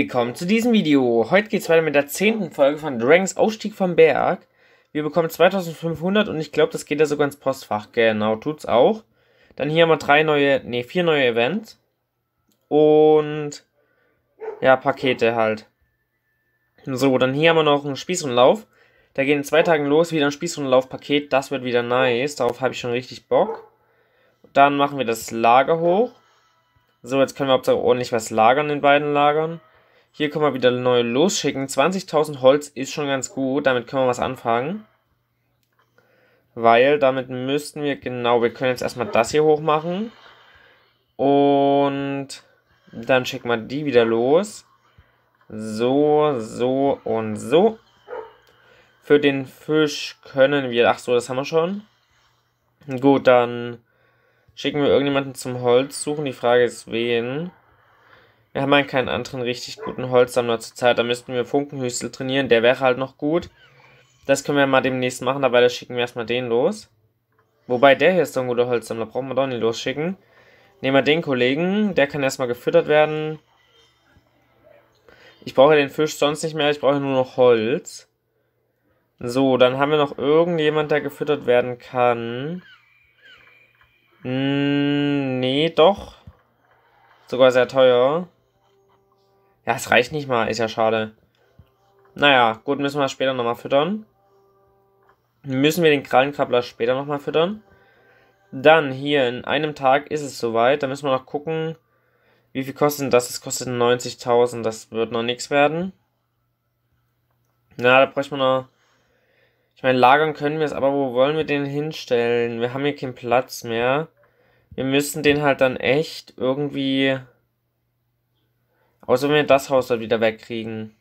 Willkommen zu diesem Video. Heute geht es weiter mit der zehnten Folge von Dragons Ausstieg vom Berg. Wir bekommen 2500 und ich glaube, das geht ja sogar ins Postfach. Genau, tut's auch. Dann hier haben wir drei neue, nee, vier neue Events. Und, ja, Pakete halt. So, dann hier haben wir noch einen Spießrundlauf. Da gehen in zwei Tagen los, wieder ein spießrundlauf paket Das wird wieder nice. Darauf habe ich schon richtig Bock. Dann machen wir das Lager hoch. So, jetzt können wir hauptsächlich ordentlich was lagern in beiden Lagern. Hier können wir wieder neue losschicken. 20.000 Holz ist schon ganz gut. Damit können wir was anfangen. Weil damit müssten wir, genau, wir können jetzt erstmal das hier hoch machen. Und dann schicken wir die wieder los. So, so und so. Für den Fisch können wir, ach so, das haben wir schon. Gut, dann schicken wir irgendjemanden zum Holz suchen. Die Frage ist, wen? Wir haben halt keinen anderen richtig guten Holzsammler zur Zeit. Da müssten wir Funkenhüstel trainieren. Der wäre halt noch gut. Das können wir mal demnächst machen, aber da schicken wir erstmal den los. Wobei, der hier ist doch ein guter Holzsammler. Brauchen wir doch nicht losschicken. Nehmen wir den Kollegen. Der kann erstmal gefüttert werden. Ich brauche den Fisch sonst nicht mehr. Ich brauche nur noch Holz. So, dann haben wir noch irgendjemand, der gefüttert werden kann. Hm, nee, doch. Sogar sehr teuer. Ja, es reicht nicht mal, ist ja schade. Naja, gut, müssen wir später nochmal füttern. Müssen wir den Krallenkrabbler später nochmal füttern. Dann hier, in einem Tag ist es soweit. Da müssen wir noch gucken, wie viel kostet denn das? Das kostet 90.000, das wird noch nichts werden. Na, da bräuchte man noch... Ich meine, lagern können wir es, aber wo wollen wir den hinstellen? Wir haben hier keinen Platz mehr. Wir müssen den halt dann echt irgendwie Außer wenn wir das Haus dann wieder wegkriegen.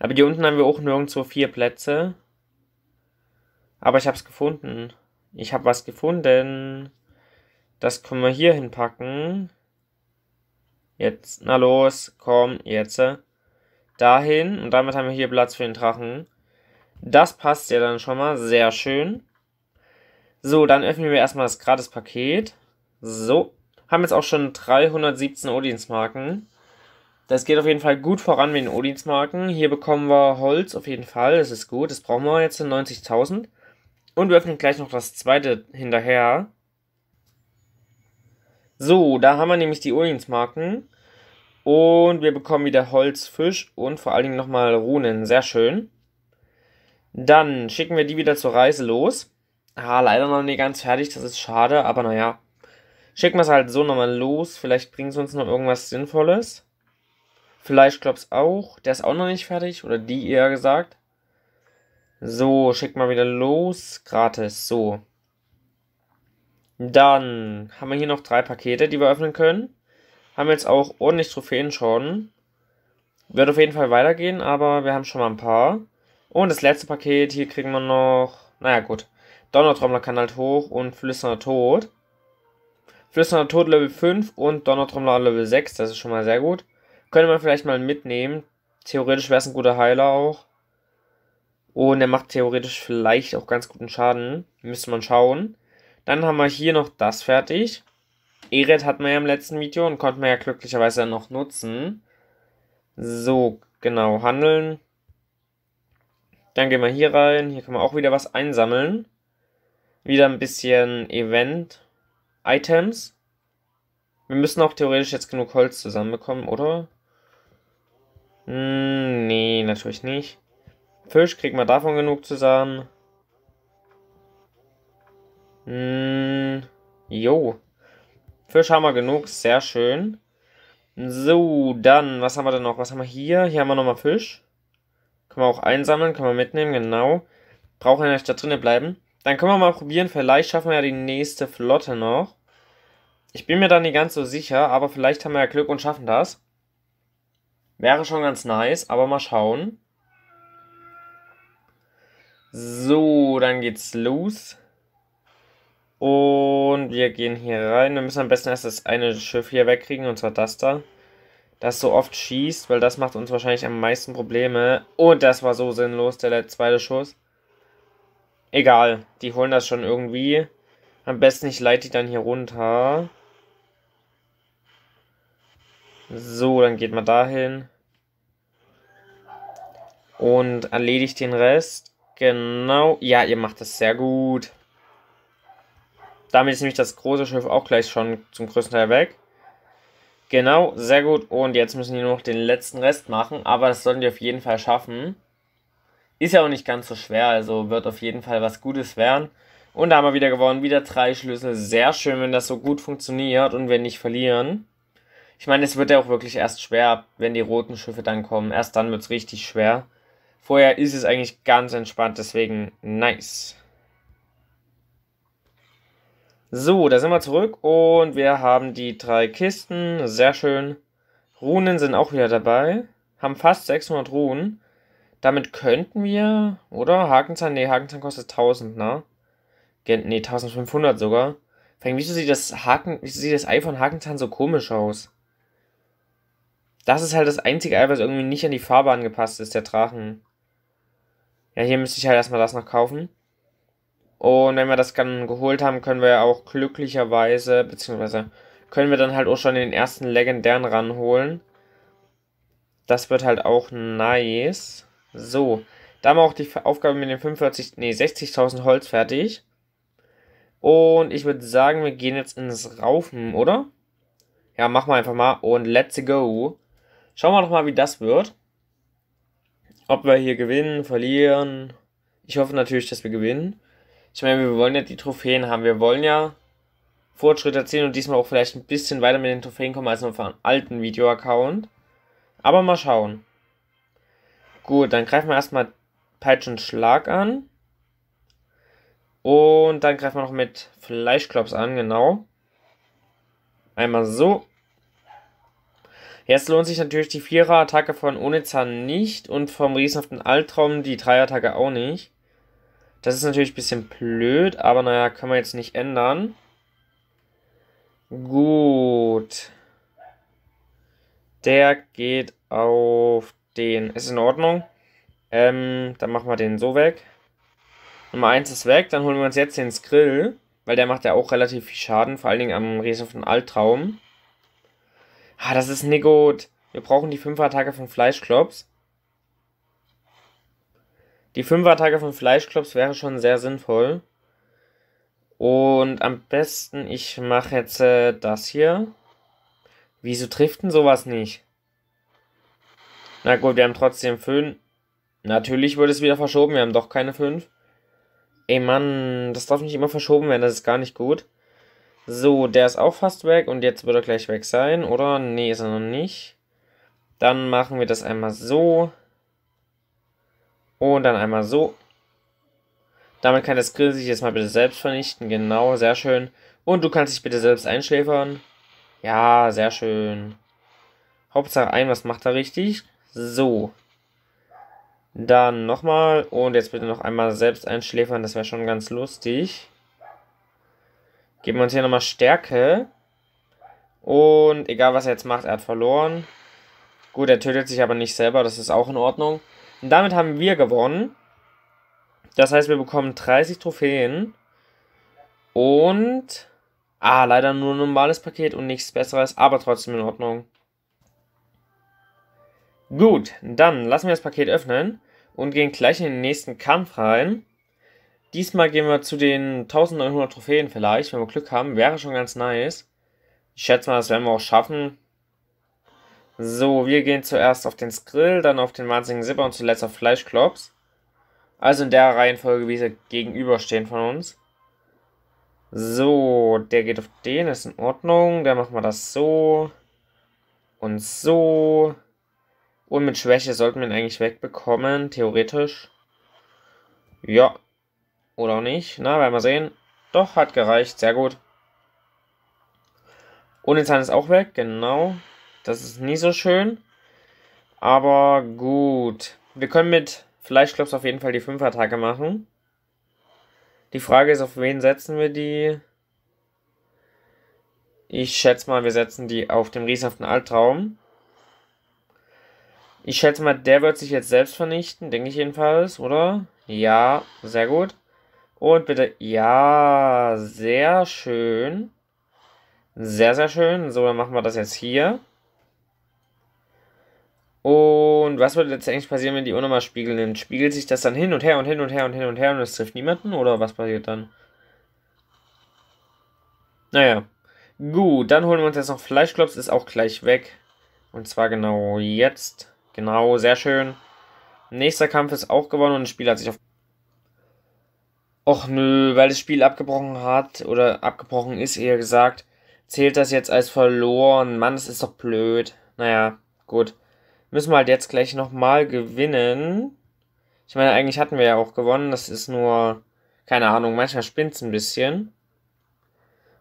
Aber hier unten haben wir auch nirgendwo vier Plätze. Aber ich hab's gefunden. Ich hab was gefunden. Das können wir hier hinpacken. Jetzt, na los, komm, jetzt. Äh, dahin. Und damit haben wir hier Platz für den Drachen. Das passt ja dann schon mal. Sehr schön. So, dann öffnen wir erstmal das Gratis-Paket. So haben jetzt auch schon 317 Odinsmarken. Das geht auf jeden Fall gut voran mit den Odinsmarken. Hier bekommen wir Holz auf jeden Fall, das ist gut. Das brauchen wir jetzt in 90.000. Und wir öffnen gleich noch das zweite hinterher. So, da haben wir nämlich die Odinsmarken. Und wir bekommen wieder Holz, Fisch und vor allen Dingen nochmal Runen. Sehr schön. Dann schicken wir die wieder zur Reise los. Ah, leider noch nicht ganz fertig, das ist schade, aber naja. Schicken wir es halt so nochmal los. Vielleicht bringen sie uns noch irgendwas Sinnvolles. Vielleicht Klops auch. Der ist auch noch nicht fertig. Oder die eher gesagt. So, schick mal wieder los. Gratis. So. Dann haben wir hier noch drei Pakete, die wir öffnen können. Haben jetzt auch ordentlich Trophäen schon. Wird auf jeden Fall weitergehen, aber wir haben schon mal ein paar. Und das letzte Paket, hier kriegen wir noch. Naja, gut. Donnertrommler kann halt hoch und Flüsterner tot. Flüsternder Tod Level 5 und Donnertrommler Level 6, das ist schon mal sehr gut. Könnte man vielleicht mal mitnehmen. Theoretisch wäre es ein guter Heiler auch. Und er macht theoretisch vielleicht auch ganz guten Schaden. Müsste man schauen. Dann haben wir hier noch das fertig. Eret hat man ja im letzten Video und konnte man ja glücklicherweise noch nutzen. So, genau, handeln. Dann gehen wir hier rein. Hier können wir auch wieder was einsammeln. Wieder ein bisschen Event. Items. Wir müssen auch theoretisch jetzt genug Holz zusammenbekommen, oder? Hm, nee, natürlich nicht. Fisch, kriegen wir davon genug zusammen? Hm, jo. Fisch haben wir genug, sehr schön. So, dann, was haben wir denn noch? Was haben wir hier? Hier haben wir nochmal Fisch. Können wir auch einsammeln, können wir mitnehmen, genau. Brauchen wir nicht da drinnen bleiben. Dann können wir mal probieren, vielleicht schaffen wir ja die nächste Flotte noch. Ich bin mir da nicht ganz so sicher, aber vielleicht haben wir ja Glück und schaffen das. Wäre schon ganz nice, aber mal schauen. So, dann geht's los. Und wir gehen hier rein. Wir müssen am besten erst das eine Schiff hier wegkriegen, und zwar das da. Das so oft schießt, weil das macht uns wahrscheinlich am meisten Probleme. Und das war so sinnlos, der zweite Schuss. Egal, die holen das schon irgendwie. Am besten ich leite die dann hier runter. So, dann geht man dahin. Und erledigt den Rest. Genau. Ja, ihr macht das sehr gut. Damit ist nämlich das große Schiff auch gleich schon zum größten Teil weg. Genau, sehr gut. Und jetzt müssen die nur noch den letzten Rest machen. Aber das sollen die auf jeden Fall schaffen. Ist ja auch nicht ganz so schwer. Also wird auf jeden Fall was Gutes werden. Und da haben wir wieder gewonnen. Wieder drei Schlüssel. Sehr schön, wenn das so gut funktioniert und wir nicht verlieren. Ich meine, es wird ja auch wirklich erst schwer, wenn die roten Schiffe dann kommen. Erst dann wird es richtig schwer. Vorher ist es eigentlich ganz entspannt, deswegen nice. So, da sind wir zurück und wir haben die drei Kisten. Sehr schön. Runen sind auch wieder dabei. Haben fast 600 Runen. Damit könnten wir, oder? Hakenzahn, nee, Hakenzahn kostet 1000, ne? Ne, 1500 sogar. Wieso sieht das Haken, wieso sieht das Ei von Hakenzahn so komisch aus? Das ist halt das einzige Ei, was irgendwie nicht an die Farbe angepasst ist, der Drachen. Ja, hier müsste ich halt erstmal das noch kaufen. Und wenn wir das dann geholt haben, können wir ja auch glücklicherweise, beziehungsweise können wir dann halt auch schon den ersten legendären ranholen. Das wird halt auch nice. So, da haben wir auch die Aufgabe mit den 45, nee, 60.000 Holz fertig. Und ich würde sagen, wir gehen jetzt ins Raufen, oder? Ja, machen wir einfach mal und let's go. Schauen wir doch mal, wie das wird. Ob wir hier gewinnen, verlieren. Ich hoffe natürlich, dass wir gewinnen. Ich meine, wir wollen ja die Trophäen haben. Wir wollen ja Fortschritte erzielen und diesmal auch vielleicht ein bisschen weiter mit den Trophäen kommen als auf einem alten Video-Account. Aber mal schauen. Gut, dann greifen wir erstmal Schlag an. Und dann greifen wir noch mit Fleischklops an, genau. Einmal so Jetzt lohnt sich natürlich die Vierer-Attacke von Onizan nicht und vom riesenhaften Altraum die Dreier-Attacke auch nicht. Das ist natürlich ein bisschen blöd, aber naja, können wir jetzt nicht ändern. Gut. Der geht auf den... Ist in Ordnung. Ähm, dann machen wir den so weg. Nummer 1 ist weg, dann holen wir uns jetzt den Skrill, weil der macht ja auch relativ viel Schaden, vor allen Dingen am riesenhaften Altraum. Ah, das ist nicht gut. Wir brauchen die 5 Attacke von Fleischklops. Die 5 Attacke von Fleischklops wäre schon sehr sinnvoll. Und am besten, ich mache jetzt äh, das hier. Wieso trifft denn sowas nicht? Na gut, wir haben trotzdem 5. Natürlich wird es wieder verschoben, wir haben doch keine 5. Ey Mann, das darf nicht immer verschoben werden, das ist gar nicht gut. So, der ist auch fast weg und jetzt wird er gleich weg sein, oder? Nee, ist er noch nicht. Dann machen wir das einmal so. Und dann einmal so. Damit kann das Grill sich jetzt mal bitte selbst vernichten. Genau, sehr schön. Und du kannst dich bitte selbst einschläfern. Ja, sehr schön. Hauptsache ein, was macht er richtig? So. Dann nochmal und jetzt bitte noch einmal selbst einschläfern. Das wäre schon ganz lustig. Geben wir uns hier nochmal Stärke. Und egal, was er jetzt macht, er hat verloren. Gut, er tötet sich aber nicht selber, das ist auch in Ordnung. Und damit haben wir gewonnen. Das heißt, wir bekommen 30 Trophäen. Und... Ah, leider nur ein normales Paket und nichts besseres, aber trotzdem in Ordnung. Gut, dann lassen wir das Paket öffnen und gehen gleich in den nächsten Kampf rein. Diesmal gehen wir zu den 1900 Trophäen vielleicht, wenn wir Glück haben. Wäre schon ganz nice. Ich schätze mal, das werden wir auch schaffen. So, wir gehen zuerst auf den Skrill, dann auf den wahnsinnigen Zipper und zuletzt auf Fleischklops. Also in der Reihenfolge, wie sie gegenüberstehen von uns. So, der geht auf den, ist in Ordnung. Dann machen wir das so. Und so. Und mit Schwäche sollten wir ihn eigentlich wegbekommen, theoretisch. Ja, oder auch nicht. Na, werden wir sehen. Doch, hat gereicht. Sehr gut. Unizan ist auch weg, genau. Das ist nie so schön. Aber gut. Wir können mit Fleischklops auf jeden Fall die 5-Attacke machen. Die Frage ist, auf wen setzen wir die? Ich schätze mal, wir setzen die auf dem riesenhaften Altraum. Ich schätze mal, der wird sich jetzt selbst vernichten, denke ich jedenfalls, oder? Ja, sehr gut. Und bitte, ja, sehr schön. Sehr, sehr schön. So, dann machen wir das jetzt hier. Und was würde jetzt eigentlich passieren, wenn die Uhr spiegeln? Dann spiegelt sich das dann hin und her und hin und her und hin und her und es trifft niemanden? Oder was passiert dann? Naja. Gut, dann holen wir uns jetzt noch Fleischklops, ist auch gleich weg. Und zwar genau jetzt. Genau, sehr schön. Nächster Kampf ist auch gewonnen und das Spiel hat sich auf Och nö, weil das Spiel abgebrochen hat oder abgebrochen ist, eher gesagt, zählt das jetzt als verloren. Mann, das ist doch blöd. Naja, gut. Müssen wir halt jetzt gleich nochmal gewinnen. Ich meine, eigentlich hatten wir ja auch gewonnen. Das ist nur, keine Ahnung, manchmal spinnt's ein bisschen.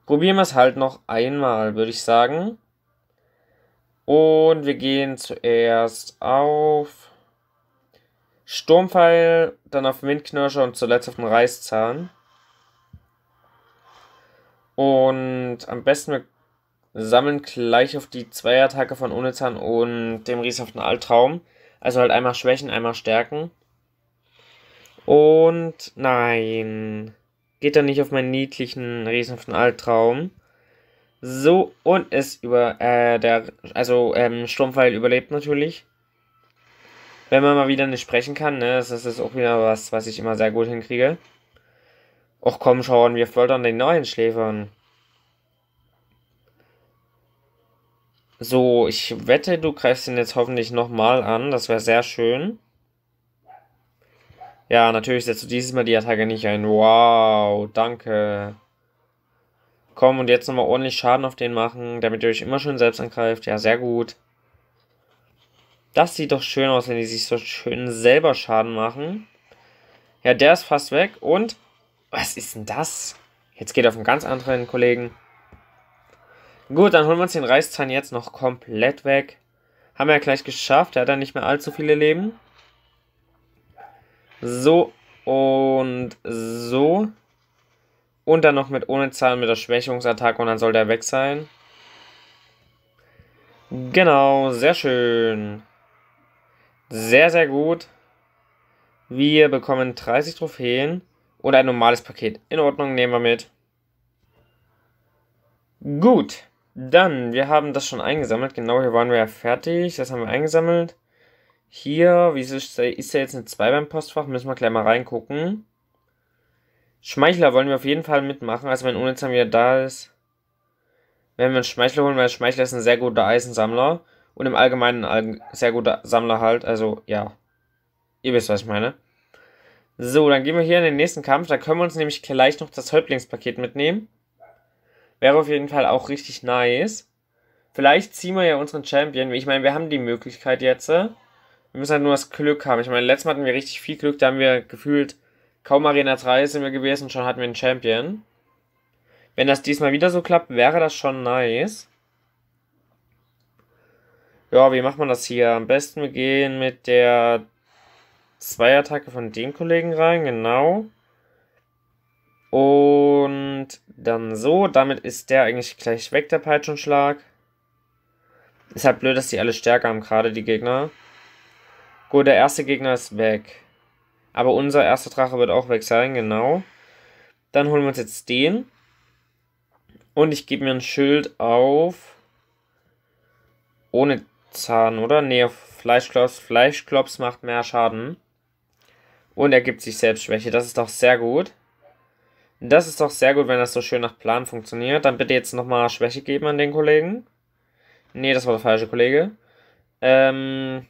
Probieren wir es halt noch einmal, würde ich sagen. Und wir gehen zuerst auf Sturmpfeil, dann auf Windknirscher und zuletzt auf den Reißzahn. Und am besten wir sammeln gleich auf die Zweierattacke von Unizan und dem Ries Altraum. Also halt einmal schwächen, einmal stärken. Und nein. Geht dann nicht auf meinen niedlichen riesenhaften Altraum. So, und es über, äh, der, also, ähm, Sturmpfeil überlebt natürlich wenn man mal wieder nicht sprechen kann, ne? Das ist auch wieder was, was ich immer sehr gut hinkriege. Och komm schon, wir foltern den neuen Schläfern. So, ich wette, du greifst ihn jetzt hoffentlich nochmal an. Das wäre sehr schön. Ja, natürlich setzt du dieses Mal die Attacke nicht ein. Wow, danke. Komm, und jetzt nochmal ordentlich Schaden auf den machen, damit ihr euch immer schön selbst angreift. Ja, sehr gut. Das sieht doch schön aus, wenn die sich so schön selber Schaden machen. Ja, der ist fast weg. Und, was ist denn das? Jetzt geht er auf einen ganz anderen Kollegen. Gut, dann holen wir uns den Reißzahn jetzt noch komplett weg. Haben wir ja gleich geschafft. Er hat dann nicht mehr allzu viele Leben. So und so. Und dann noch mit ohne Zahn mit der Schwächungsattacke und dann soll der weg sein. Genau, sehr schön sehr, sehr gut. Wir bekommen 30 Trophäen und ein normales Paket. In Ordnung, nehmen wir mit. Gut, dann, wir haben das schon eingesammelt. Genau, hier waren wir ja fertig. Das haben wir eingesammelt. Hier, wie ist, ist da jetzt eine 2 beim Postfach? Müssen wir gleich mal reingucken. Schmeichler wollen wir auf jeden Fall mitmachen. Also wenn Unizam wieder da ist, werden wir einen Schmeichler holen, weil Schmeichler ist ein sehr guter Eisensammler und im Allgemeinen ein sehr guter Sammler halt. Also ja, ihr wisst, was ich meine. So, dann gehen wir hier in den nächsten Kampf. Da können wir uns nämlich gleich noch das Häuptlingspaket mitnehmen. Wäre auf jeden Fall auch richtig nice. Vielleicht ziehen wir ja unseren Champion. Ich meine, wir haben die Möglichkeit jetzt. Wir müssen halt nur das Glück haben. Ich meine, letztes Mal hatten wir richtig viel Glück. Da haben wir gefühlt kaum Arena 3 sind wir gewesen. Schon hatten wir einen Champion. Wenn das diesmal wieder so klappt, wäre das schon nice. Ja, wie macht man das hier? Am besten wir gehen mit der Zweiattacke von dem Kollegen rein, genau. Und dann so, damit ist der eigentlich gleich weg, der Peitschenschlag. Ist halt blöd, dass die alle stärker haben, gerade die Gegner. Gut, der erste Gegner ist weg. Aber unser erster Drache wird auch weg sein, genau. Dann holen wir uns jetzt den. Und ich gebe mir ein Schild auf. Ohne Zahn, oder? Nee, Fleischklops. Fleischklops macht mehr Schaden. Und er gibt sich selbst Schwäche. Das ist doch sehr gut. Das ist doch sehr gut, wenn das so schön nach Plan funktioniert. Dann bitte jetzt nochmal Schwäche geben an den Kollegen. Nee, das war der falsche Kollege. Ähm,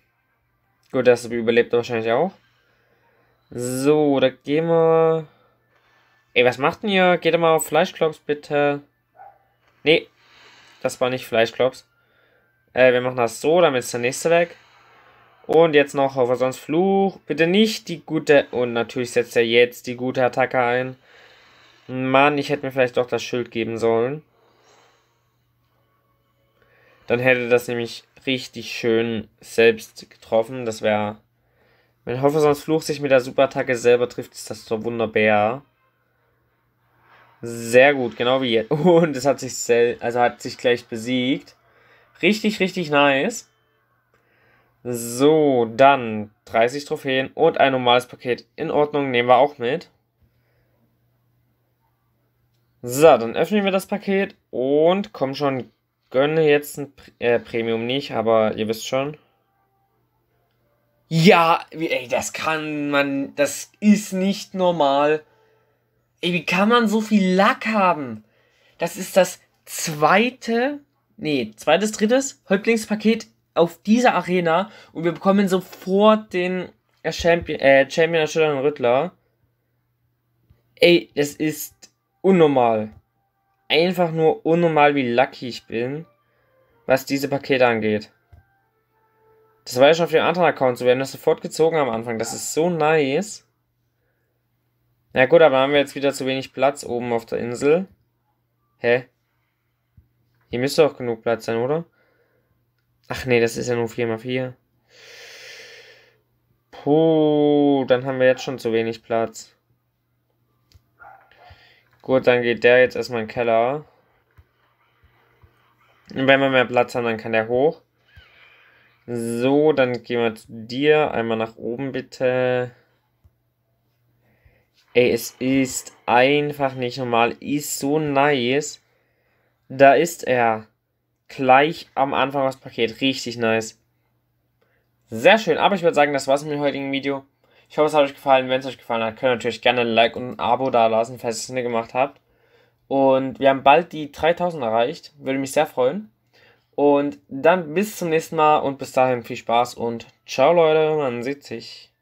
gut, das überlebt er wahrscheinlich auch. So, da gehen wir... Ey, was macht denn ihr? Geht mal auf Fleischklops, bitte. Nee, das war nicht Fleischklops. Äh, wir machen das so, damit ist der nächste weg. Und jetzt noch, aber sonst Fluch. Bitte nicht die gute. Und natürlich setzt er jetzt die gute Attacke ein. Mann, ich hätte mir vielleicht doch das Schild geben sollen. Dann hätte das nämlich richtig schön selbst getroffen. Das wäre. Wenn Hoffe sonst Fluch sich mit der Superattacke selber trifft, ist das doch wunderbar. Sehr gut, genau wie jetzt. Und es hat sich sel also hat sich gleich besiegt. Richtig, richtig nice. So, dann 30 Trophäen und ein normales Paket. In Ordnung, nehmen wir auch mit. So, dann öffnen wir das Paket und komm schon, gönne jetzt ein äh, Premium nicht, aber ihr wisst schon. Ja, ey, das kann man, das ist nicht normal. Ey, wie kann man so viel Lack haben? Das ist das zweite nee, zweites, drittes Häuptlingspaket auf dieser Arena und wir bekommen sofort den äh, Champion, äh, Champion Erschütternden Rüttler. Ey, das ist unnormal. Einfach nur unnormal, wie lucky ich bin, was diese Pakete angeht. Das war ja schon auf dem anderen Account so. Wir haben das sofort gezogen am Anfang. Das ist so nice. Na ja, gut, aber haben wir jetzt wieder zu wenig Platz oben auf der Insel. Hä? Hier müsste auch genug Platz sein, oder? Ach nee, das ist ja nur 4x4. Puh, dann haben wir jetzt schon zu wenig Platz. Gut, dann geht der jetzt erstmal in den Keller. Und wenn wir mehr Platz haben, dann kann der hoch. So, dann gehen wir zu dir. Einmal nach oben bitte. Ey, es ist einfach nicht normal. Ist so nice. Da ist er. Gleich am Anfang das Paket. Richtig nice. Sehr schön. Aber ich würde sagen, das war's mit dem heutigen Video. Ich hoffe, es hat euch gefallen. Wenn es euch gefallen hat, könnt ihr natürlich gerne ein Like und ein Abo da lassen, falls ihr es nicht gemacht habt. Und wir haben bald die 3000 erreicht. Würde mich sehr freuen. Und dann bis zum nächsten Mal und bis dahin viel Spaß und ciao Leute, man sieht sich.